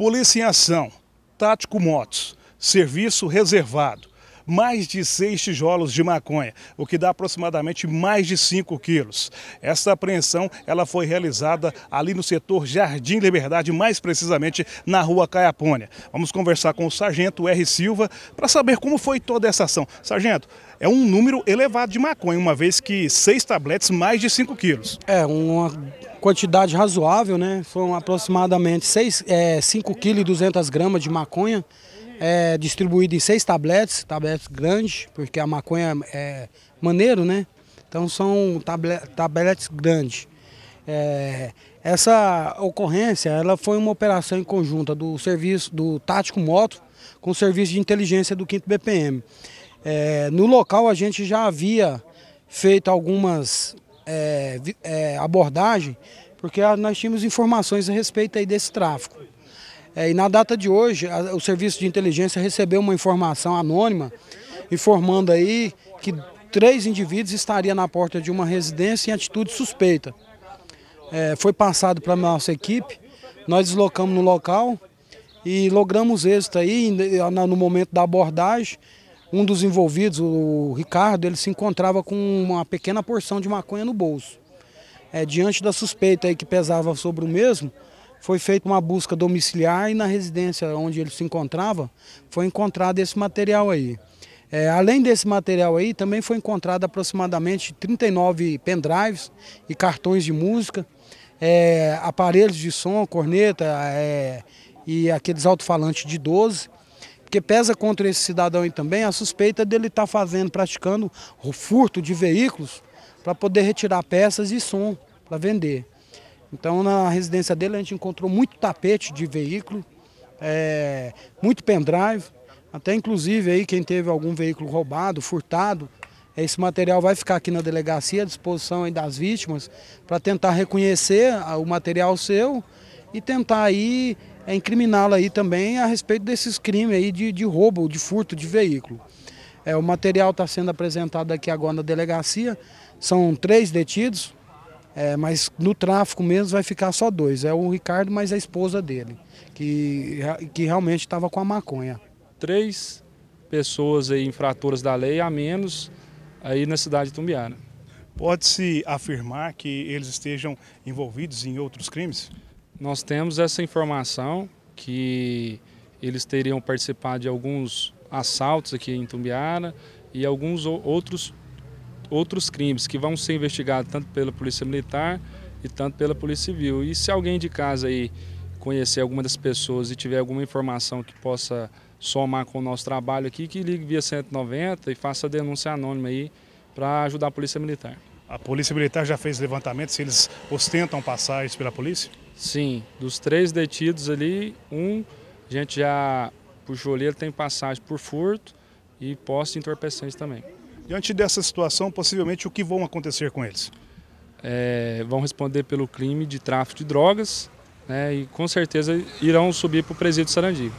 Polícia em Ação, Tático Motos, Serviço Reservado mais de seis tijolos de maconha, o que dá aproximadamente mais de 5 quilos. Essa apreensão ela foi realizada ali no setor Jardim Liberdade, mais precisamente na rua Caiapônia. Vamos conversar com o sargento R. Silva para saber como foi toda essa ação. Sargento, é um número elevado de maconha, uma vez que seis tabletes, mais de 5 quilos. É, uma quantidade razoável, né? Foram aproximadamente 5,2 kg é, e gramas de maconha é distribuído em seis tabletes, tabletes grandes, porque a maconha é maneiro, né? Então são tabletes grandes. É, essa ocorrência ela foi uma operação em conjunta do serviço do Tático Moto com o serviço de inteligência do 5 BPM. É, no local a gente já havia feito algumas é, é abordagens, porque nós tínhamos informações a respeito aí desse tráfico. É, e na data de hoje, a, o Serviço de Inteligência recebeu uma informação anônima informando aí que três indivíduos estariam na porta de uma residência em atitude suspeita. É, foi passado para a nossa equipe, nós deslocamos no local e logramos êxito aí no momento da abordagem. Um dos envolvidos, o Ricardo, ele se encontrava com uma pequena porção de maconha no bolso. É, diante da suspeita aí que pesava sobre o mesmo, foi feita uma busca domiciliar e na residência onde ele se encontrava foi encontrado esse material aí. É, além desse material aí, também foi encontrado aproximadamente 39 pendrives e cartões de música, é, aparelhos de som, corneta é, e aqueles alto-falantes de 12. Porque pesa contra esse cidadão aí também a suspeita dele estar tá fazendo, praticando o furto de veículos para poder retirar peças e som para vender. Então na residência dele a gente encontrou muito tapete de veículo, é, muito pendrive, até inclusive aí quem teve algum veículo roubado, furtado, esse material vai ficar aqui na delegacia à disposição aí das vítimas para tentar reconhecer ah, o material seu e tentar aí é, incriminá-la aí também a respeito desses crimes aí de, de roubo, de furto de veículo. É, o material está sendo apresentado aqui agora na delegacia, são três detidos, é, mas no tráfico mesmo vai ficar só dois. É o Ricardo mais é a esposa dele, que, que realmente estava com a maconha. Três pessoas aí, infratoras da lei a menos aí na cidade de Tumbiara. Pode-se afirmar que eles estejam envolvidos em outros crimes? Nós temos essa informação que eles teriam participado de alguns assaltos aqui em Tumbiara e alguns outros outros crimes que vão ser investigados tanto pela Polícia Militar e tanto pela Polícia Civil. E se alguém de casa aí conhecer alguma das pessoas e tiver alguma informação que possa somar com o nosso trabalho aqui, que ligue via 190 e faça a denúncia anônima aí para ajudar a Polícia Militar. A Polícia Militar já fez levantamento se eles ostentam passagens pela polícia? Sim, dos três detidos ali, um a gente já puxou ali, ele tem passagem por furto e posse de entorpecente também. Diante dessa situação, possivelmente, o que vão acontecer com eles? É, vão responder pelo crime de tráfico de drogas né, e com certeza irão subir para o presídio Sarandi.